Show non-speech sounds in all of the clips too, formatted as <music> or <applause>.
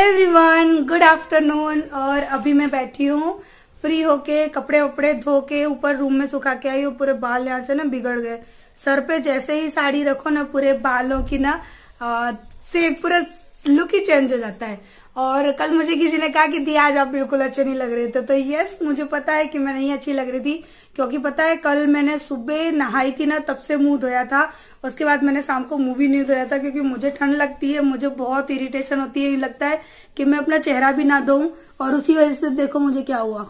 Everyone good afternoon और अभी मैं बैठी हूँ फ्री होके कपड़े वपड़े धो के ऊपर रूम में सुखा के आई हूँ पूरे बाल यहाँ से ना बिगड़ गए सर पे जैसे ही साड़ी रखो ना पूरे बालों की ना आ, से पूरा लुक ही चेंज हो जाता है और कल मुझे किसी ने कहा कि दी आज आप बिल्कुल अच्छे नहीं लग रहे थे तो यस मुझे पता है कि मैं नहीं अच्छी लग रही थी क्योंकि पता है कल मैंने सुबह नहाई थी ना तब से मुंह धोया था उसके बाद मैंने शाम को मुंह भी नहीं धोया था क्योंकि मुझे ठंड लगती है मुझे बहुत इरिटेशन होती है लगता है कि मैं अपना चेहरा भी ना धोऊं और उसी वजह से देखो मुझे क्या हुआ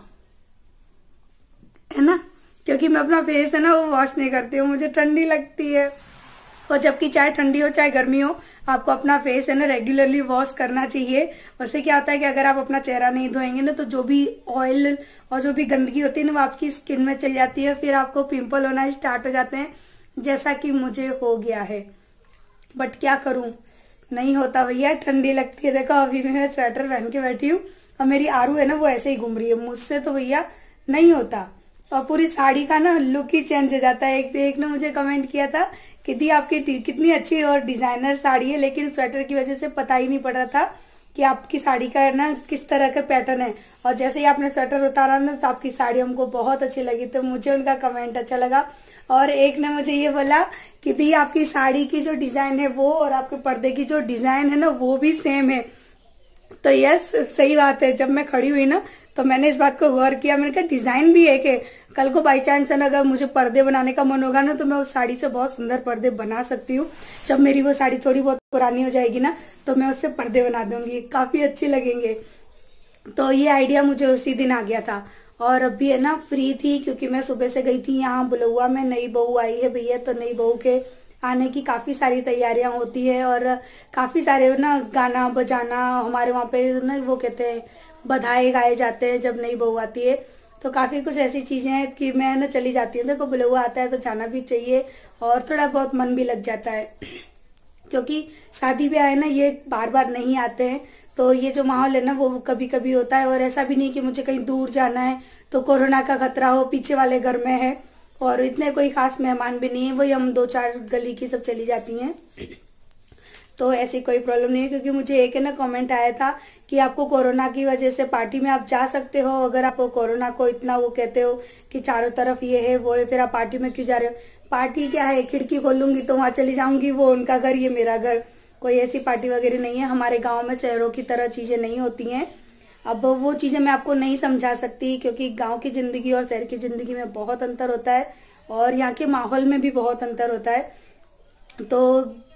है ना क्योंकि मैं अपना फेस है ना वो वॉश नहीं करती हूँ मुझे ठंडी लगती है और जबकि चाहे ठंडी हो चाहे गर्मी हो आपको अपना फेस है ना रेगुलरली वॉश करना चाहिए वैसे क्या होता है कि अगर आप अपना चेहरा नहीं धोएंगे ना तो जो भी ऑयल और जो भी गंदगी होती है ना वो आपकी स्किन में चली जाती है फिर आपको पिंपल होना स्टार्ट हो जाते हैं जैसा कि मुझे हो गया है बट क्या करूं नहीं होता भैया ठंडी लगती है देखो अभी मैं स्वेटर पहन के बैठी हूँ और मेरी आरू है ना वो ऐसे ही घूम रही है मुझसे तो भैया नहीं होता और पूरी साड़ी का ना लुक ही चेंज हो जाता है एक एक ने मुझे कमेंट किया था कितनी आपकी कितनी अच्छी और डिजाइनर साड़ी है लेकिन स्वेटर की वजह से पता ही नहीं पड़ रहा था कि आपकी साड़ी का ना किस तरह का पैटर्न है और जैसे ही आपने स्वेटर उतारा ना तो आपकी साड़ी हमको बहुत अच्छी लगी तो मुझे उनका कमेंट अच्छा लगा और एक ने मुझे ये बोला कि दी आपकी साड़ी की जो डिजाइन है वो और आपके पर्दे की जो डिजाइन है ना वो भी सेम है तो यस सही बात है जब मैं खड़ी हुई ना तो मैंने इस बात को गौर किया मैंने कहा डिजाइन भी है कि कल को बाई चांस अगर मुझे पर्दे बनाने का मन होगा ना तो मैं उस साड़ी से बहुत सुंदर पर्दे बना सकती हूँ जब मेरी वो साड़ी थोड़ी बहुत पुरानी हो जाएगी ना तो मैं उससे पर्दे बना दूंगी काफी अच्छे लगेंगे तो ये आइडिया मुझे उसी दिन आ गया था और अभी है ना फ्री थी क्योंकि मैं सुबह से गई थी यहाँ बुलौआ में नई बहू आई है भैया तो नई बहू के आने की काफ़ी सारी तैयारियां होती है और काफ़ी सारे ना गाना बजाना हमारे वहाँ पे ना वो कहते हैं बधाई गाए जाते हैं जब नई बहू आती है तो काफ़ी कुछ ऐसी चीज़ें हैं कि मैं ना चली जाती हूँ देखो बुलवा आता है तो जाना भी चाहिए और थोड़ा बहुत मन भी लग जाता है क्योंकि शादी भी है ना ये बार बार नहीं आते हैं तो ये जो माहौल है ना वो कभी कभी होता है और ऐसा भी नहीं कि मुझे कहीं दूर जाना है तो कोरोना का खतरा हो पीछे वाले घर में है और इतने कोई खास मेहमान भी नहीं है वही हम दो चार गली की सब चली जाती हैं तो ऐसी कोई प्रॉब्लम नहीं है क्योंकि मुझे एक है ना कमेंट आया था कि आपको कोरोना की वजह से पार्टी में आप जा सकते हो अगर आप कोरोना को इतना वो कहते हो कि चारों तरफ ये है वो है फिर आप पार्टी में क्यों जा रहे हो पार्टी क्या है खिड़की खोलूंगी तो वहां चली जाऊंगी वो उनका घर ये मेरा घर कोई ऐसी पार्टी वगैरह नहीं है हमारे गाँव में शहरों की तरह चीजें नहीं होती हैं अब वो चीज़ें मैं आपको नहीं समझा सकती क्योंकि गांव की ज़िंदगी और शहर की ज़िंदगी में बहुत अंतर होता है और यहाँ के माहौल में भी बहुत अंतर होता है तो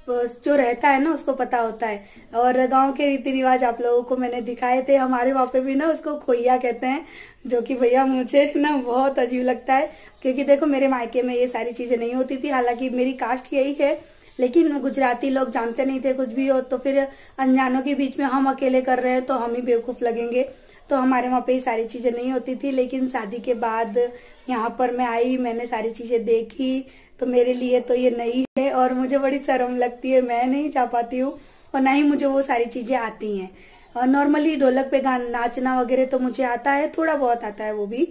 जो रहता है ना उसको पता होता है और गांव के रीति रिवाज आप लोगों को मैंने दिखाए थे हमारे वहाँ पे भी ना उसको खोइया कहते हैं जो कि भैया मुझे <laughs> ना बहुत अजीब लगता है क्योंकि देखो मेरे मायके में ये सारी चीज़ें नहीं होती थी हालांकि मेरी कास्ट यही है लेकिन गुजराती लोग जानते नहीं थे कुछ भी हो तो फिर अनजानों के बीच में हम अकेले कर रहे हैं तो हम ही बेवकूफ़ लगेंगे तो हमारे वहाँ पे ये सारी चीज़ें नहीं होती थी लेकिन शादी के बाद यहाँ पर मैं आई मैंने सारी चीज़ें देखी तो मेरे लिए तो ये नई है और मुझे बड़ी शर्म लगती है मैं नहीं जा पाती हूँ और ना ही मुझे वो सारी चीजें आती हैं और नॉर्मली ढोलक पे गान नाचना वगैरह तो मुझे आता है थोड़ा बहुत आता है वो भी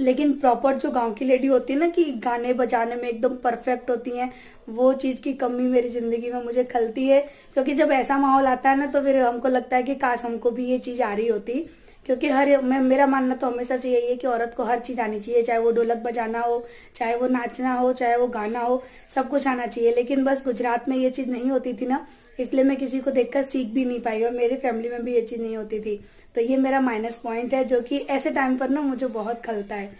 लेकिन प्रॉपर जो गांव की लेडी होती है ना कि गाने बजाने में एकदम परफेक्ट होती हैं वो चीज की कमी मेरी जिंदगी में मुझे खलती है क्योंकि जब ऐसा माहौल आता है ना तो फिर हमको लगता है कि काश हमको भी ये चीज आ रही होती क्योंकि हर मैं मेरा मानना तो हमेशा से यही है कि औरत को हर चीज़ आनी चाहिए चाहे वो ढोलक बजाना हो चाहे वो नाचना हो चाहे वो गाना हो सब कुछ आना चाहिए लेकिन बस गुजरात में ये चीज़ नहीं होती थी ना इसलिए मैं किसी को देखकर सीख भी नहीं पाई और मेरी फैमिली में भी ये चीज़ नहीं होती थी तो ये मेरा माइनस पॉइंट है जो कि ऐसे टाइम पर ना मुझे बहुत खलता है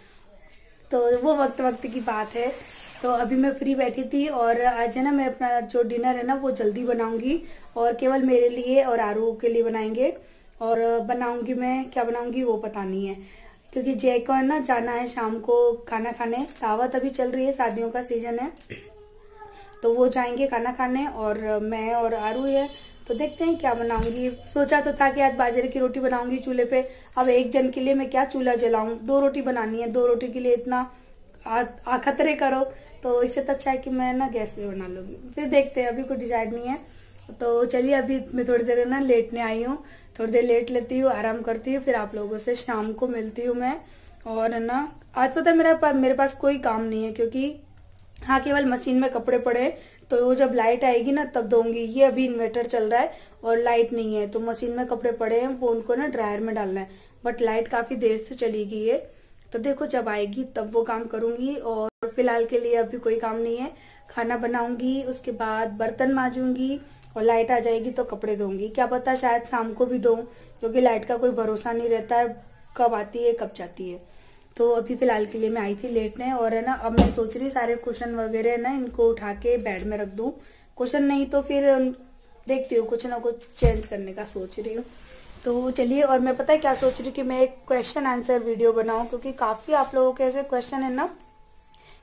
तो वो वक्त वक्त की बात है तो अभी मैं फ्री बैठी थी और आज है ना मैं अपना जो डिनर है ना वो जल्दी बनाऊंगी और केवल मेरे लिए और आरू के लिए बनाएंगे और बनाऊंगी मैं क्या बनाऊंगी वो पता नहीं है क्योंकि जय को है ना जाना है शाम को खाना खाने दावत अभी चल रही है शादियों का सीजन है तो वो जाएंगे खाना खाने और मैं और आरू है तो देखते हैं क्या बनाऊंगी सोचा तो था कि आज बाजरे की रोटी बनाऊंगी चूल्हे पे अब एक जन के लिए मैं क्या चूल्हा जलाऊं दो रोटी बनानी है दो रोटी के लिए इतना आखतरे करो तो इससे तो अच्छा है कि मैं ना गैस पे बना लूंगी फिर देखते हैं अभी कोई डिजाइन नहीं है तो चलिए अभी मैं थोड़ी देर ना लेटने आई हूँ थोड़ी देर लेट लेती हूँ आराम करती हूँ फिर आप लोगों से शाम को मिलती हूँ मैं और है ना आज पता मेरा पा, मेरे पास कोई काम नहीं है क्योंकि हाँ केवल मशीन में कपड़े पड़े तो वो जब लाइट आएगी ना तब दूंगी ये अभी इन्वर्टर चल रहा है और लाइट नहीं है तो मशीन में कपड़े पड़े हैं वो उनको ना ड्रायर में डालना है बट लाइट काफी देर से चली गई है तो देखो जब आएगी तब वो काम करूंगी और फिलहाल के लिए अभी कोई काम नहीं है खाना बनाऊंगी उसके बाद बर्तन माजूंगी और लाइट आ जाएगी तो कपड़े दूंगी क्या पता शायद शाम को भी दो क्योंकि लाइट का कोई भरोसा नहीं रहता है कब आती है कब जाती है तो अभी फिलहाल के लिए मैं आई थी लेटने और है ना अब मैं सोच रही सारे क्वेश्चन वगैरह है ना इनको उठा के बेड में रख दूँ क्वेश्चन नहीं तो फिर देखती हूँ कुछ ना कुछ चेंज करने का सोच रही हूँ तो चलिए और मैं पता है क्या सोच रही हूँ कि मैं एक क्वेश्चन आंसर वीडियो बनाऊँ क्योंकि काफ़ी आप लोगों के ऐसे क्वेश्चन है ना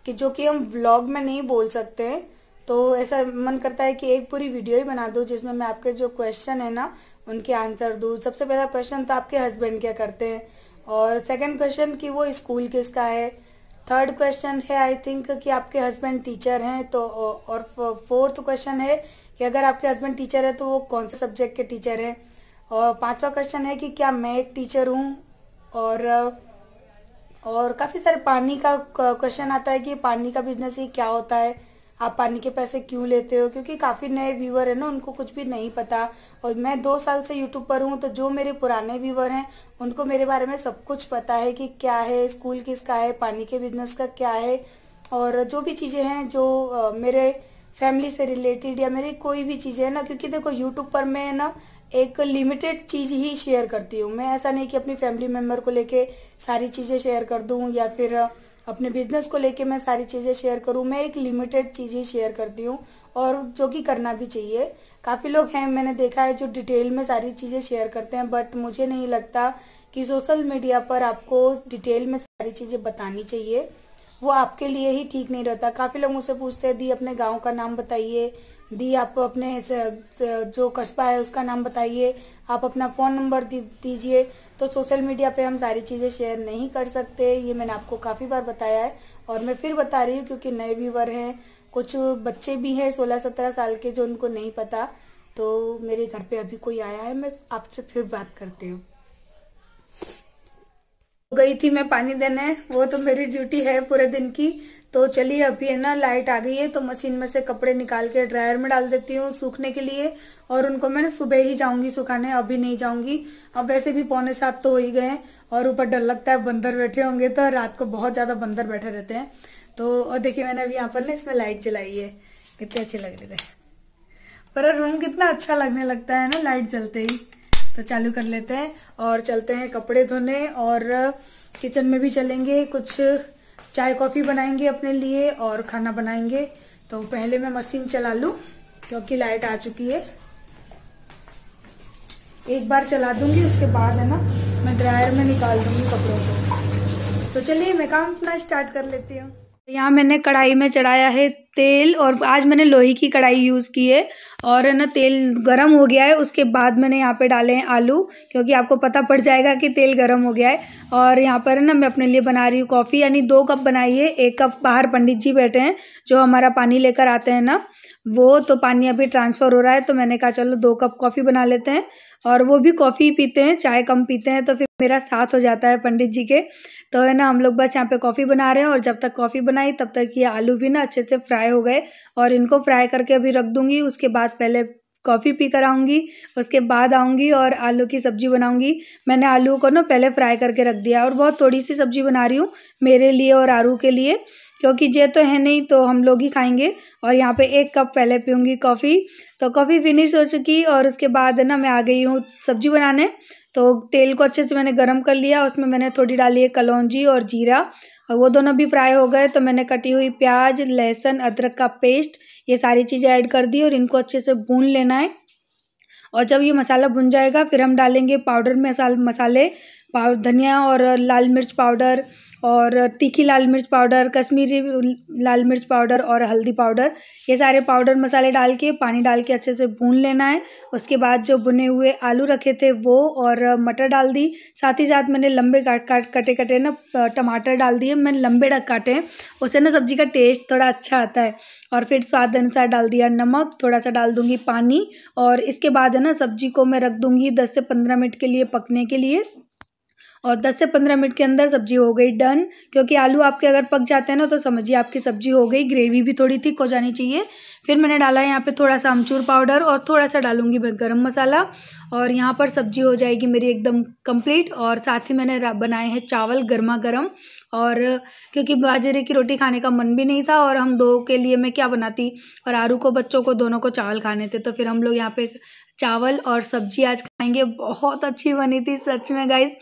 कि जो कि हम व्लॉग में नहीं बोल सकते हैं तो ऐसा मन करता है कि एक पूरी वीडियो ही बना दो जिसमें मैं आपके जो क्वेश्चन है ना उनके आंसर दू सबसे पहला क्वेश्चन तो आपके हस्बैंड क्या करते हैं और सेकंड क्वेश्चन कि वो स्कूल किसका है थर्ड क्वेश्चन है आई थिंक कि आपके हस्बैंड टीचर हैं तो और फोर्थ क्वेश्चन है कि अगर आपके हस्बैंड टीचर है तो वो कौन से सब्जेक्ट के टीचर हैं और पांचवा क्वेश्चन है कि क्या मैं एक टीचर हूँ और और काफ़ी सारे पानी का क्वेश्चन आता है कि पानी का बिजनेस ये क्या होता है आप पानी के पैसे क्यों लेते हो क्योंकि काफ़ी नए व्यूवर है ना उनको कुछ भी नहीं पता और मैं दो साल से यूट्यूब पर हूँ तो जो मेरे पुराने व्यूवर हैं उनको मेरे बारे में सब कुछ पता है कि क्या है स्कूल किसका है पानी के बिजनेस का क्या है और जो भी चीज़ें हैं जो मेरे फैमिली से रिलेटेड या मेरी कोई भी चीज़ है ना क्योंकि देखो यूट्यूब पर मैं ना एक लिमिटेड चीज़ ही शेयर करती हूँ मैं ऐसा नहीं कि अपनी फैमिली मेम्बर को लेके सारी चीज़ें शेयर कर दूँ या फिर अपने बिजनेस को लेके मैं सारी चीज़ें शेयर करूँ मैं एक लिमिटेड चीज़ ही शेयर करती हूँ और जो कि करना भी चाहिए काफ़ी लोग हैं मैंने देखा है जो डिटेल में सारी चीज़ें शेयर करते हैं बट मुझे नहीं लगता कि सोशल मीडिया पर आपको डिटेल में सारी चीज़ें बतानी चाहिए वो आपके लिए ही ठीक नहीं रहता काफी लोग मुझसे पूछते हैं दी अपने गाँव का नाम बताइए दी आप अपने जो कस्बा है उसका नाम बताइए आप अपना फोन नंबर दीजिए तो सोशल मीडिया पे हम सारी चीजें शेयर नहीं कर सकते ये मैंने आपको काफी बार बताया है और मैं फिर बता रही हूँ क्योंकि नए व्यूवर हैं कुछ बच्चे भी हैं सोलह सत्रह साल के जो उनको नहीं पता तो मेरे घर पे अभी कोई आया है मैं आपसे फिर बात करती हूँ गई थी मैं पानी देने वो तो मेरी ड्यूटी है पूरे दिन की तो चलिए अभी है ना लाइट आ गई है तो मशीन में से कपड़े निकाल के ड्रायर में डाल देती हूँ सूखने के लिए और उनको मैं सुबह ही जाऊंगी सुखाने अभी नहीं जाऊंगी अब वैसे भी पौने सात तो हो ही गए और ऊपर डर लगता है बंदर बैठे होंगे तो रात को बहुत ज्यादा बंदर बैठे रहते हैं तो और देखिए मैंने अभी यहाँ पर ना इसमें लाइट जलाई है कितने अच्छे लग रहे थे पर रूम कितना अच्छा लगने लगता है ना लाइट जलते ही तो चालू कर लेते हैं और चलते हैं कपड़े धोने और किचन में भी चलेंगे कुछ चाय कॉफी बनाएंगे अपने लिए और खाना बनाएंगे तो पहले मैं मशीन चला लू क्योंकि लाइट आ चुकी है एक बार चला दूंगी उसके बाद है ना मैं ड्रायर में निकाल दूंगी कपड़ों को तो चलिए मैं काम अपना स्टार्ट कर लेती हूँ तो यहाँ मैंने कढ़ाई में चढ़ाया है तेल और आज मैंने लोहे की कढ़ाई यूज़ की है और है ना तेल गरम हो गया है उसके बाद मैंने यहाँ पे डाले हैं आलू क्योंकि आपको पता पड़ जाएगा कि तेल गरम हो गया है और यहाँ पर है ना मैं अपने लिए बना रही हूँ कॉफ़ी यानी दो कप बनाई है एक कप बाहर पंडित जी बैठे हैं जो हमारा पानी लेकर आते हैं ना वो तो पानी अभी ट्रांसफ़र हो रहा है तो मैंने कहा चलो दो कप कॉफ़ी बना लेते हैं और वो भी कॉफ़ी पीते हैं चाय कम पीते हैं तो फिर मेरा साथ हो जाता है पंडित जी के तो है ना हम लोग बस यहाँ पे कॉफ़ी बना रहे हैं और जब तक कॉफ़ी बनाई तब तक ये आलू भी ना अच्छे से फ्राई हो गए और इनको फ्राई करके अभी रख दूँगी उसके बाद पहले कॉफ़ी पी कर आऊँगी उसके बाद आऊँगी और आलू की सब्ज़ी बनाऊँगी मैंने आलू को ना पहले फ्राई करके रख दिया और बहुत थोड़ी सी सब्ज़ी बना रही हूँ मेरे लिए और आरू के लिए क्योंकि ये तो है नहीं तो हम लोग ही खाएंगे और यहाँ पे एक कप पहले पीऊँगी कॉफ़ी तो कॉफ़ी फिनिश हो चुकी और उसके बाद ना मैं आ गई हूँ सब्जी बनाने तो तेल को अच्छे से मैंने गर्म कर लिया उसमें मैंने थोड़ी डाली है कलौजी और जीरा और वो दोनों भी फ्राई हो गए तो मैंने कटी हुई प्याज लहसुन अदरक का पेस्ट ये सारी चीज़ें ऐड कर दी और इनको अच्छे से भून लेना है और जब ये मसाला भुन जाएगा फिर हम डालेंगे पाउडर मसाल मसाले पाउ धनिया और लाल मिर्च पाउडर और तीखी लाल मिर्च पाउडर कश्मीरी लाल मिर्च पाउडर और हल्दी पाउडर ये सारे पाउडर मसाले डाल के पानी डाल के अच्छे से भून लेना है उसके बाद जो बुने हुए आलू रखे थे वो और मटर डाल दी साथ ही साथ मैंने लंबे काट काट कटे कटे ना टमाटर डाल दिए मैंने लंबे डक काटे हैं उससे ना सब्ज़ी का टेस्ट थोड़ा अच्छा आता है और फिर स्वाद अनुसार डाल दिया नमक थोड़ा सा डाल दूँगी पानी और इसके बाद है ना सब्ज़ी को मैं रख दूँगी दस से पंद्रह मिनट के लिए पकने के लिए और 10 से 15 मिनट के अंदर सब्जी हो गई डन क्योंकि आलू आपके अगर पक जाते हैं ना तो समझिए आपकी सब्जी हो गई ग्रेवी भी थोड़ी थिक हो जानी चाहिए फिर मैंने डाला है यहाँ पे थोड़ा सा अमचूर पाउडर और थोड़ा सा डालूंगी मैं गरम मसाला और यहाँ पर सब्जी हो जाएगी मेरी एकदम कंप्लीट और साथ ही मैंने बनाए हैं चावल गर्मा गर्म और क्योंकि बाजरे की रोटी खाने का मन भी नहीं था और हम दो के लिए मैं क्या बनाती और आरू को बच्चों को दोनों को चावल खाने थे तो फिर हम लोग यहाँ पे चावल और सब्जी आज खाएंगे बहुत अच्छी बनी थी सच में गाइज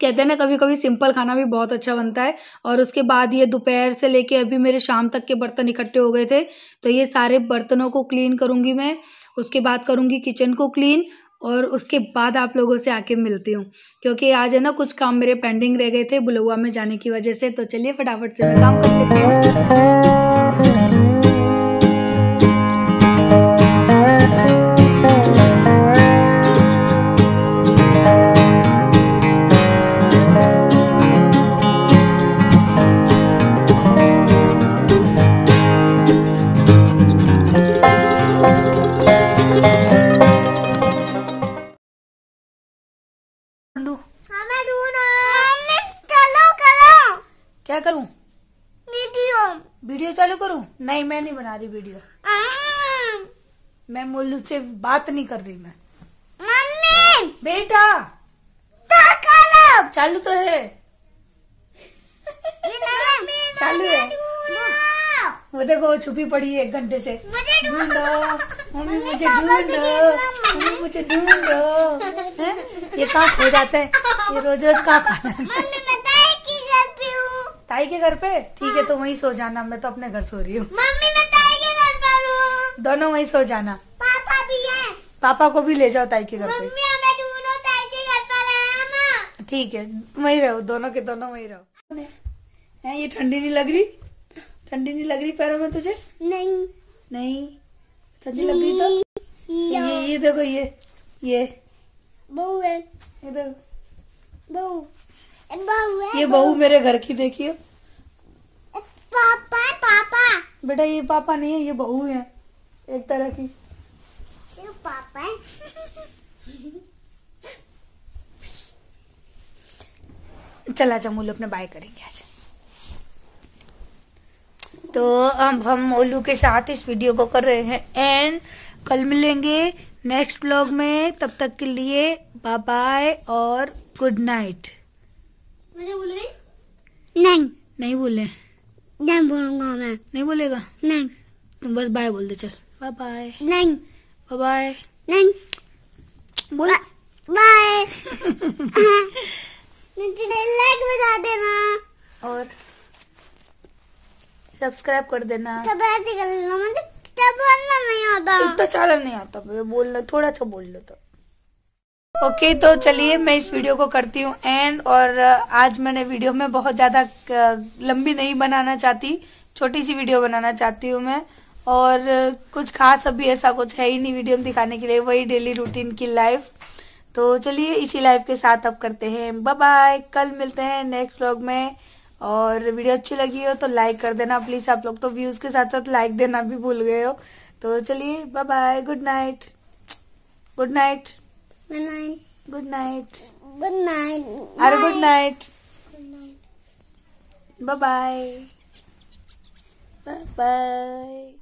कहते हैं ना कभी कभी सिंपल खाना भी बहुत अच्छा बनता है और उसके बाद ये दोपहर से लेके अभी मेरे शाम तक के बर्तन इकट्ठे हो गए थे तो ये सारे बर्तनों को क्लीन करूँगी मैं उसके बाद करूँगी किचन को क्लीन और उसके बाद आप लोगों से आके मिलती हूँ क्योंकि आज है ना कुछ काम मेरे पेंडिंग रह गए थे बुलुआ में जाने की वजह से तो चलिए फटाफट से मैं काम कर लेती हूँ मैं मोलू से बात नहीं कर रही मैं मम्मी बेटा चालू तो है <laughs> चालू है वो देखो छुपी पड़ी है एक घंटे से ढूंढो मम्मी मुझे ढूंढो मम्मी मुझे ढूंढो ये कहाँ खो जाते हैं ये रोज रोज कहाँ खाना ताई के घर पे ठीक है हाँ। तो वहीं सो जाना मैं तो अपने घर सो रही हूँ दोनों वहीं सो जाना पापा भी है पापा को भी ले जाओ ताई के घर पे ठीक है वहीं रहो दोनों के दोनों वहीं रहो है ये ठंडी नहीं लग रही ठंडी नहीं लग रही पैरों में तुझे नहीं नहीं ठंडी लग रही तो ये ये देखो ये ये बहू है ये बहू बहू है ये बहू मेरे घर की देखिए पापा पापा बेटा ये पापा नहीं है ये बहू है एक तरह की पापा चला जा मोलू अपने बाय करेंगे आज तो अब हम मोलू के साथ इस वीडियो को कर रहे हैं एंड कल मिलेंगे नेक्स्ट ब्लॉग में तब तक के लिए बाय बाय और गुड नाइट मुझे नहीं नहीं बोले नहीं बोलूंगा मैं नहीं बोलेगा नहीं तुम तो बस बाय बोल दे चल बाय नहीं बाय नहीं बोल बाय लाइक बता देना और सब्सक्राइब कर देना बोलना नहीं आता इतना चालन नहीं आता मुझे बोलना थोड़ा सा बोल लेता ओके okay, तो चलिए मैं इस वीडियो को करती हूँ एंड और आज मैंने वीडियो में बहुत ज़्यादा लंबी नहीं बनाना चाहती छोटी सी वीडियो बनाना चाहती हूँ मैं और कुछ खास अभी ऐसा कुछ है ही नहीं वीडियो में दिखाने के लिए वही डेली रूटीन की लाइफ तो चलिए इसी लाइफ के साथ अब करते हैं बाय बाय कल मिलते हैं नेक्स्ट व्लॉग में और वीडियो अच्छी लगी हो तो लाइक कर देना प्लीज़ आप लोग तो व्यूज़ के साथ साथ लाइक देना भी भूल गए हो तो चलिए bye bye good night good night good night good night अरे good night bye bye bye